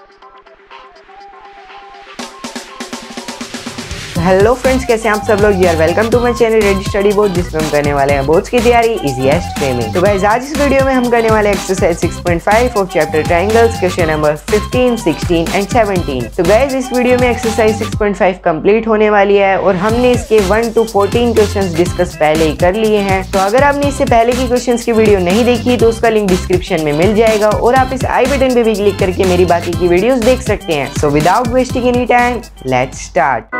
Thank you. Hello friends कैसे हैं आप सब लोग यार welcome to my channel ready study board जिसमें हम करने वाले हैं बोर्ड्स की तैयारी इजीएस्ट फ्रेमिंग तो गाइज आज इस वीडियो में हम करने वाले exercise 6.5 of chapter triangles question number 15, 16 and 17 तो गाइज इस वीडियो में एक्सरसाइज 6.5 कंप्लीट होने वाली है और हमने इसके 1 टू 14 क्वेश्चन डिस्कस पहले ही कर लिए हैं तो अगर आपने इससे पहले की क्वेश्चन की वीडियो नहीं देखी तो उसका लिंक डिस्क्रिप्शन में मिल जाएगा और आप इस आई बटन पे भी क्लिक करके मेरी बाकी की वीडियोज देख सकते हैं so without wasting any time let's start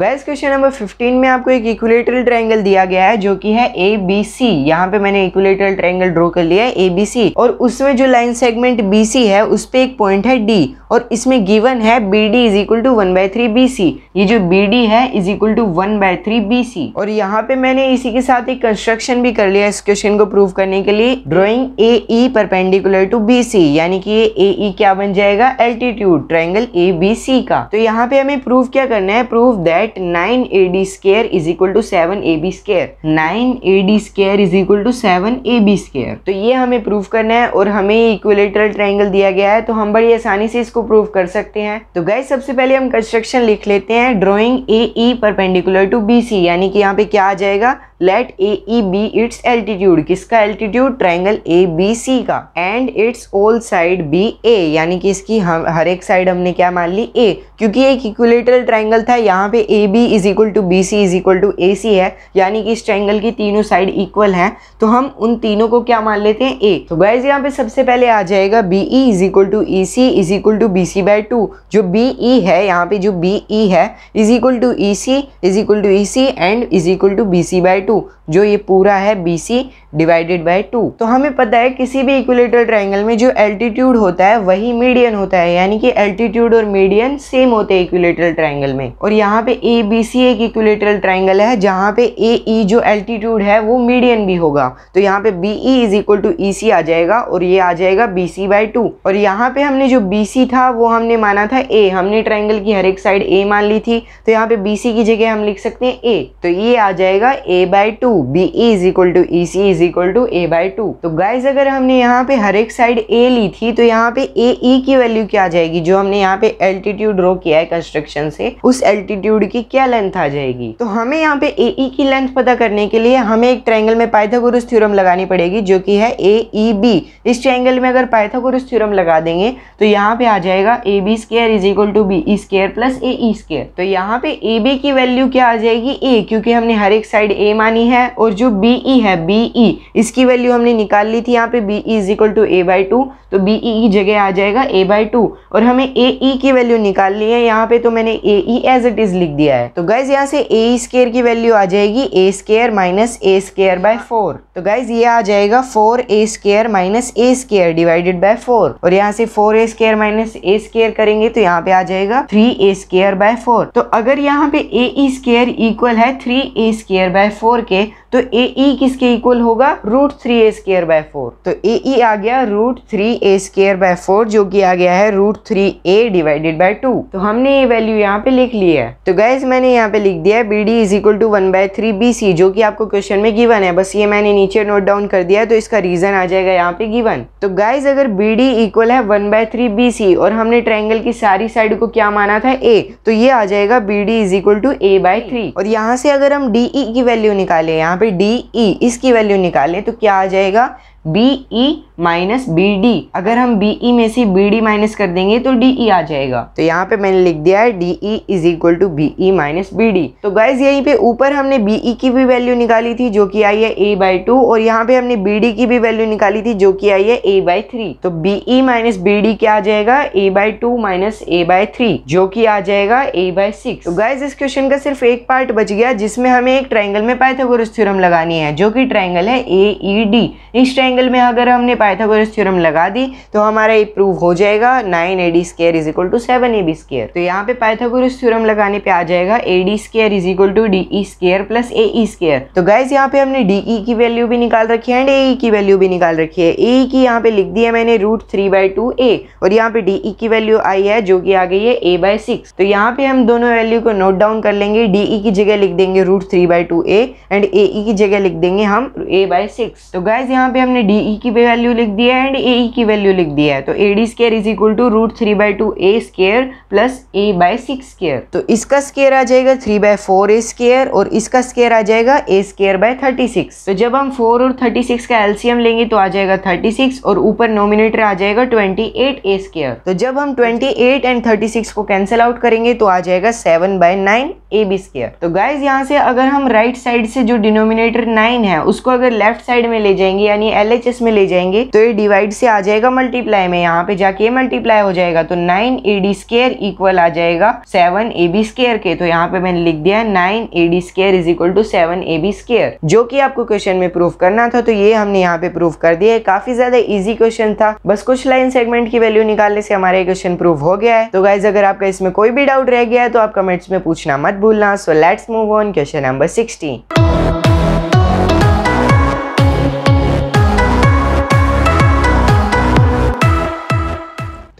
guys question number 15 में आपको एक इक्वलेटरल ट्रायंगल दिया गया है जो कि है ए बी सी यहाँ पे मैंने इक्वलेटरल ट्रायंगल ड्रॉ कर लिया है ए बी सी और उसमें जो लाइन सेगमेंट बी सी है उस पर एक पॉइंट है डी और इसमें गिवन है B D is equal to one by three B C ये जो बी डी है is equal to one by three B C और यहाँ पे मैंने इसी के साथ एक कंस्ट्रक्शन भी कर लिया इस क्वेश्चन को प्रूव करने के लिए drawing A E perpendicular to B C यानी कि ये ए ई e क्या बन जाएगा altitude triangle A B C का तो यहाँ पे हमें प्रूव क्या करना है prove that that 9 AD square is equal to 7 AB square 9 AD square is equal to 7 AB square तो ये हमें प्रूव करना है और हमें इक्विलेटरल ट्राइंगल दिया गया है तो हम बड़ी आसानी से इसको प्रूव कर सकते हैं तो गाइस सबसे पहले हम कंस्ट्रक्शन लिख लेते हैं drawing A E perpendicular to B C यानी कि यहाँ पे क्या आ जाएगा let A E be its altitude किसका altitude triangle A B C का and its all side be a यानी कि इसकी हम हर एक साइड हमने क्या मान ली ए क्योंकि एक इक्विलेटरल ट्राइंगल था यहाँ पे A B is equal to B C is equal to A C है यानी कि इस ट्राइंगल की तीनों साइड इक्वल हैं तो हम उन तीनों को क्या मान लेते हैं ए तो गाइज यहाँ पे सबसे पहले आ जाएगा B E is equal to E C is equal to B C by two जो बी ई e है यहाँ पे जो बी ई e है is equal to E C is equal to E C and is equal to B C by two 2 जो ये पूरा है B C divided by two तो हमें पता है किसी भी इक्विलेटरल ट्राइंगल में जो एल्टीट्यूड होता है वही मीडियन होता है यानी कि एल्टीट्यूड और मीडियन सेम होते हैं इक्विलेटरल ट्राइंगल में और यहाँ पे ए बी सी एक इक्विलेटरल ट्राइंगल है जहाँ पे ए ई e जो एल्टीट्यूड है वो मीडियन भी होगा तो यहाँ पे B E is equal to E C आ जाएगा और ये आ जाएगा बी सी बाई टू और यहाँ पे हमने जो बी सी था वो हमने माना था ए हमने ट्राइंगल की हर एक साइड ए मान ली थी तो यहाँ पे बी सी की जगह हम लिख सकते हैं ए तो ये आ जाएगा A by two two B A is equal to E C is equal to A by two तो गाइज अगर हमने यहाँ पे हर एक साइड ए ली थी तो यहाँ पे ए ई e की वैल्यू क्या आ जाएगी जो हमने यहाँ पे एल्टीट्यूड ड्रॉ किया है कंस्ट्रक्शन से उस एल्टीट्यूड की क्या लेंथ आ जाएगी तो हमें यहाँ पे ए ई e की लेंथ पता करने के लिए हमें एक ट्रायंगल में पाइथागोरस थ्योरम लगानी पड़ेगी जो कि है ए ई बी इस ट्रायंगल में अगर पाइथागोरस थ्योरम लगा देंगे तो यहाँ पे आ जाएगा A B square is equal to B E square plus A E square तो यहाँ पे ए बी की वैल्यू क्या आ जाएगी ए क्योंकि हमने हर एक साइड ए मानी है और जो बी ई e है बी ई e, इसकी वैल्यू हमने निकाल ली थी यहाँ पे B E is equal to A by two तो बी ई की जगह आ जाएगा ए बाई टू और हमें ए ई e की वैल्यू निकाल ली है यहाँ पे तो मैंने A E as it is लिख दिया है तो गाइज यहाँ से ए स्केयर की वैल्यू आ जाएगी A square minus A square by four तो गाइज ये आ जाएगा four A square minus A square divided by four और यहाँ से four A square minus A square करेंगे तो यहाँ पे आ जाएगा three A square by four तो अगर यहाँ पे ए स्केयर इक्वल है three A square by four के तो ए ई e किसके इक्वल होगा root three A square by four तो ए ई e आ गया root three A square by four जो कि आ गया है root three A divided by two तो हमने ये वैल्यू यहाँ पे लिख लिया है तो गैस मैंने यहाँ पे लिख दिया B D is equal to one by three B C जो कि आपको क्वेश्चन में गिवन है बस ये मैंने नीचे नोट डाउन कर दिया तो इसका रीजन आ जाएगा यहाँ पे गिवन तो गाइज अगर बी डी इक्वल है one by three B C और हमने ट्राइंगल की सारी साइड को क्या माना था ए तो ये आ जाएगा B D is equal to A by three और यहाँ से अगर हम डी ई e की वैल्यू निकाले यहाँ पे डी ई e, इसकी वैल्यू निकालें तो क्या आ जाएगा B E minus B D अगर हम बी ई e में से बी डी माइनस कर देंगे तो डी ई e आ जाएगा तो यहाँ पे मैंने लिख दिया है D E is equal to B E minus B D तो गाइज यहीं पे ऊपर हमने बी ई e की भी वैल्यू निकाली थी जो कि आई है ए बाई टू और यहाँ पे हमने बी डी की भी वैल्यू निकाली थी जो कि आई है ए बाई थ्री तो B E minus B D क्या आ जाएगा A by two minus A by three जो कि आ जाएगा ए बाई सिक्स तो गाइज इस क्वेश्चन का सिर्फ एक पार्ट बच गया जिसमें हमें एक ट्राइंगल में पाइथागोरस थ्योरम लगानी है जो की ट्राइंगल है ए ई डी इस ट्राइंगल एंगल में अगर हमने पाइथागोरस थ्योरम लगा दी तो हमारा ये प्रूव हो जाएगा nine A D square is equal to seven A B square तो यहाँ पे पाइथागोरस थ्योरम लगाने पे आ जाएगा A D square is equal to D E square plus A E square तो गाइज यहाँ पे हमने डी ई e की वैल्यू भी निकाल रखी है एंड ए ई की वैल्यू भी निकाल रखी है ए ई e की यहाँ पे लिख दी है मैंने root three by two A और यहाँ पे डी ई e की वैल्यू आई है जो की आ गई है ए बाई सिक्स तो यहाँ पे हम दोनों वैल्यू को नोट डाउन कर लेंगे डी ई की जगह लिख देंगे root three by two A and A E की जगह लिख देंगे हम ए बाई सिक्स तो गाइज यहाँ पे हमने हमने डी ई e की वैल्यू लिख दी है एंड ए ई की वैल्यू लिख दिया है तो A D square is equal to root three by two A square plus A by six square तो इसका स्केयर आ जाएगा three by four A square और इसका स्केयर आ जाएगा A square by thirty six तो जब हम फोर और थर्टी सिक्स का एल्सियम लेंगे तो आ जाएगा थर्टी सिक्स और ऊपर नोमिनेटर आ जाएगा ट्वेंटी एट ए स्केयर तो जब हम twenty eight and thirty six को कैंसिल आउट करेंगे तो आ जाएगा seven by nine A B square तो गाइज यहाँ से अगर हम राइट right साइड से जो डिनोमिनेटर नाइन है उसको अगर लेफ्ट साइड में ले जाएंगे यानी एल एल में ले जाएंगे तो ये डिवाइड से आ जाएगा मल्टीप्लाई में यहाँ पे जाके मल्टीप्लाई हो जाएगा तो nine A D square equal आ जाएगा सेवन ए बी स्केयर के तो यहाँ पे मैंने लिख दिया nine A D square is equal to seven A B square जो की आपको क्वेश्चन में प्रूफ करना था तो ये हमने यहाँ पे प्रूफ कर दिया है काफी ज्यादा इजी क्वेश्चन था बस कुछ लाइन सेगमेंट की वैल्यू निकालने से हमारा क्वेश्चन प्रूफ हो गया है तो गाइज अगर आपका इसमें कोई भी डाउट रह गया है तो आप कमेंट्स में पूछना मत भूलना so let's move on question number sixteen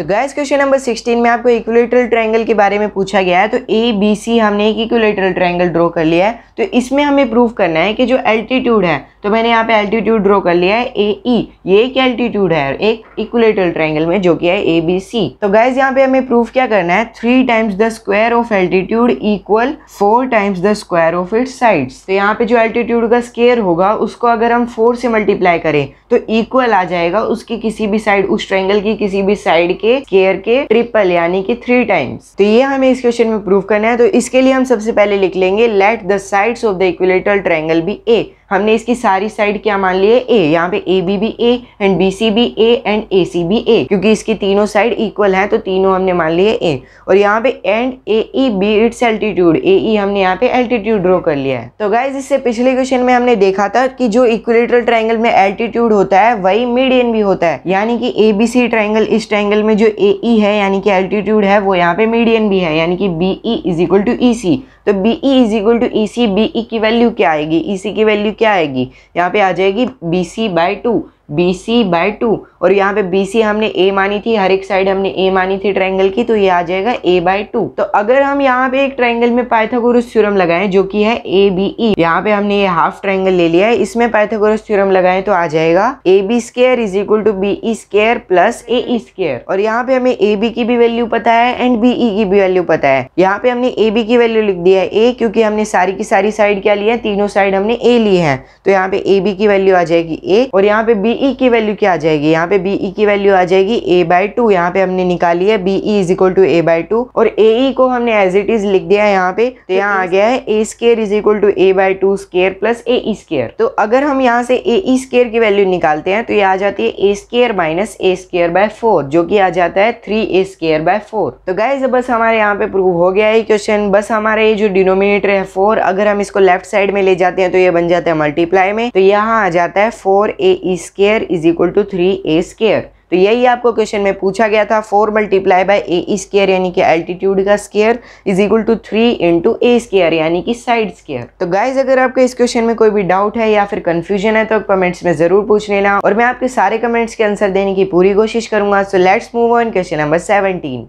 तो गैस क्वेश्चन नंबर सिक्सटीन में आपको इक्विलेटरल ट्रायंगल के बारे में पूछा गया है तो ए बी सी हमने एक इक्विलेटरल ट्रायंगल ड्रॉ कर लिया है तो इसमें हमें प्रूव करना है कि जो एल्टीट्यूड है तो मैंने यहाँ पे एल्टीट्यूड ड्रॉ कर लिया है ए ई e. ये एक एल्टीट्यूड है एक इक्वलेटल ट्राइंगल में जो कि है ए बी सी तो गाइज यहाँ पे हमें प्रूफ क्या करना है three times the square of altitude equal four times the square of its sides तो यहाँ पे जो एल्टीट्यूड का स्केयर होगा उसको अगर हम फोर से मल्टीप्लाई करें तो इक्वल आ जाएगा उसकी किसी भी साइड उस ट्राइंगल की किसी भी साइड के स्केयर के ट्रिपल यानी कि थ्री टाइम्स तो ये हमें इस क्वेश्चन में प्रूफ करना है तो इसके लिए हम सबसे पहले लिख लेंगे let the sides of the equilateral triangle be A हमने इसकी सारी साइड क्या मान है ए यहाँ पे A B be a and B C be a and A C be a क्योंकि इसकी तीनों साइड इक्वल है तो तीनों हमने मान लिया ए और यहाँ पे and A E be its altitude A E हमने यहाँ पे एल्टीट्यूड ड्रॉ कर लिया है तो गाइज इससे पिछले क्वेश्चन में हमने देखा था कि जो इक्वलेटरल ट्राइंगल में एल्टीट्यूड होता है वही मीडियन भी होता है यानी कि ए बी सी ट्राइंगल इस ट्राइंगल में जो ए ई e है यानी कि एल्टीट्यूड है वो यहाँ पे मीडियन भी है यानी कि B E is equal to E C तो B E is equal to E C B E की वैल्यू क्या आएगी ई e सी की वैल्यू क्या आएगी यहाँ पे आ जाएगी B C by two B C by two और यहाँ पे बी सी हमने ए मानी थी हर एक साइड हमने ए मानी थी ट्रायंगल की तो ये आ जाएगा ए बाय टू तो अगर हम यहाँ पे एक ट्रायंगल में पाइथागोरस थ्योरम लगाए जो कि है ए बी ई यहाँ पे हमने ये हाफ ट्रायंगल ले लिया है इसमें पाइथागोरस थ्योरम लगाएं तो आ जाएगा A B square is equal to B E square plus A E square और यहाँ पे हमें ए बी की भी वैल्यू पता है एंड बी ई की भी वैल्यू पता है यहाँ पे हमने ए बी की वैल्यू लिख दिया है ए क्योंकि हमने सारी की सारी साइड क्या ली है तीनों साइड हमने ए ली है तो यहाँ पे ए बी की वैल्यू आ जाएगी ए और यहाँ पे बी ई e की वैल्यू क्या आ जाएगी यहाँ पे बी ई e की वैल्यू आ जाएगी ए बाई टू यहाँ पे हमने निकाली है B E is equal to A by two और ए ई e को हमने एज इट इज लिख दिया है यहाँ पे तो यहाँ आ गया है A square is equal to A by two square plus A E square तो अगर हम यहाँ से ए ई स्केयर की वैल्यू निकालते हैं तो ये आ जाती है A square minus A square by four जो कि आ जाता है three A square by four तो गाइज बस हमारे यहाँ पे प्रूव हो गया है क्वेश्चन बस हमारे ये जो डिनोमिनेटर है फोर अगर हम इसको लेफ्ट साइड में ले जाते हैं तो ये बन जाता है मल्टीप्लाई में तो यहाँ आ जाता है four A E square square is equal to three A square तो यही आपको क्वेश्चन में पूछा गया था four multiply by A square यानी कि एल्टीट्यूड का square is equal to three into A square यानी कि साइड स्केयर तो गाइज अगर आपको इस क्वेश्चन में कोई भी डाउट है या फिर कंफ्यूजन है तो कमेंट्स में जरूर पूछ लेना और मैं आपके सारे कमेंट्स के आंसर देने की पूरी कोशिश करूंगा so let's move on question number seventeen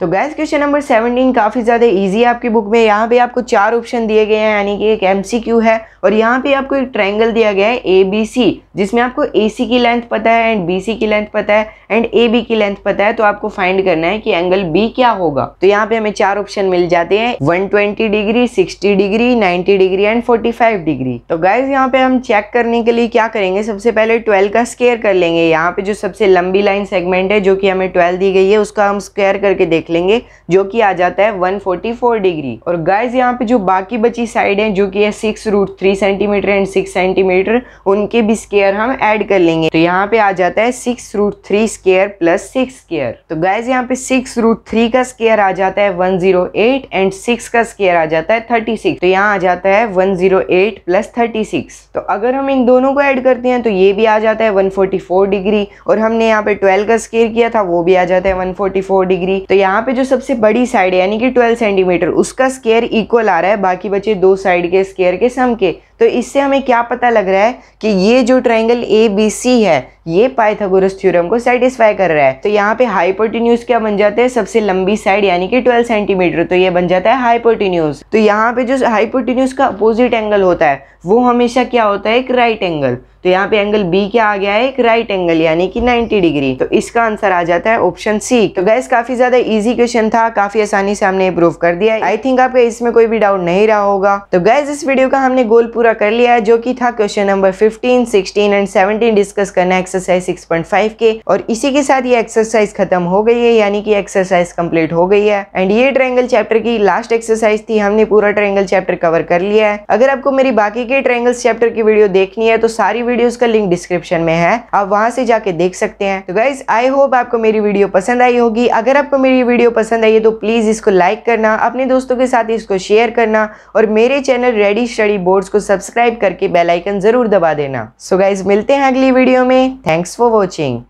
तो गैस क्वेश्चन नंबर सेवनटीन काफ़ी ज़्यादा इजी है आपकी बुक में यहाँ पे आपको चार ऑप्शन दिए गए हैं यानी कि एक एमसीक्यू है और यहाँ पे आपको एक ट्रायंगल दिया गया है ए बी सी जिसमें आपको ए सी की लेंथ पता है एंड बी सी की लेंथ पता है एंड ए बी की लेंथ पता है तो आपको फाइंड करना है कि एंगल बी क्या होगा तो यहाँ पे हमें चार ऑप्शन मिल जाते हैं one twenty degree sixty degree ninety degree and forty five degree तो गैस यहाँ पे हम चेक करने के लिए क्या करेंगे सबसे पहले ट्वेल्व का स्केयर कर लेंगे यहाँ पे जो सबसे लंबी लाइन सेगमेंट है जो कि हमें ट्वेल्व दी गई है उसका हम स्केयर करके देखें देख लेंगे जो कि आ जाता है 144 डिग्री और गाइस यहाँ पे जो बाकी बची साइड है जो कि है six root three centimetre and six centimetre उनके भी स्केयर हम ऐड कर लेंगे तो यहाँ पे आ जाता है six root three square plus six square तो गाइज यहाँ पे सिक्स रूट थ्री का स्केयर आ जाता है one zero eight and six का स्केयर आ जाता है थर्टी सिक्स तो यहाँ आ जाता है one zero eight plus thirty six तो अगर हम इन दोनों को ऐड करते हैं तो ये भी आ जाता है वन फोर्टी फोर डिग्री और हमने यहाँ पे ट्वेल्व का स्केयर किया था वो भी आ जाता है वन फोर्टी फोर डिग्री तो यहाँ यहाँ पे जो सबसे बड़ी साइड है यानी कि 12 सेंटीमीटर उसका स्केयर इक्वल आ रहा है बाकी बचे दो साइड के स्केयर के सम के तो इससे हमें क्या पता लग रहा है कि ये जो ट्राइंगल ए बी सी है ये पाइथागोरस थ्योरम को सेटिस्फाई कर रहा है तो यहाँ पे हाइपोटिन्यूज क्या बन जाते हैं सबसे लंबी साइड यानी कि 12 सेंटीमीटर तो ये बन जाता है हाइपोटिन्यूज तो यहाँ पे जो हाइपोटिन्यूज का अपोजिट एंगल होता है वो हमेशा क्या होता है एक राइट एंगल तो यहाँ पे एंगल बी क्या आ गया है एक राइट एंगल यानी कि 90 डिग्री तो इसका आंसर आ जाता है ऑप्शन सी तो गैस काफी ज्यादा इजी क्वेश्चन था काफी आसानी से हमने प्रूव कर दिया है आई थिंक आपका इसमें कोई भी डाउट नहीं रहा होगा तो गैस इस वीडियो का हमने गोल पूरा कर लिया है जो की था question number fifteen sixteen and seventeen discuss करना एक्सरसाइज सिक्स के और इसी के साथ ये एक्सरसाइज खत्म हो गई है यानी कि एक्सरसाइज कम्प्लीट हो गई है एंड ये ट्रेंगल चैप्टर की लास्ट एक्सरसाइज थी हमने पूरा ट्रेंगल चैप्टर कवर कर लिया है अगर आपको मेरी बाकी के ट्रेंगल चैप्टर की वीडियो देखनी है तो सारी वीडियोस का लिंक डिस्क्रिप्शन में है आप वहां से जाके देख सकते हैं तो गाइज आई होप आपको मेरी वीडियो पसंद आई होगी अगर आपको मेरी वीडियो पसंद आई है तो प्लीज इसको लाइक करना अपने दोस्तों के साथ इसको शेयर करना और मेरे चैनल रेडी स्टडी बोर्ड को सब्सक्राइब करके बेलाइकन जरूर दबा देना सो so गाइज मिलते हैं अगली वीडियो में थैंक्स फॉर वॉचिंग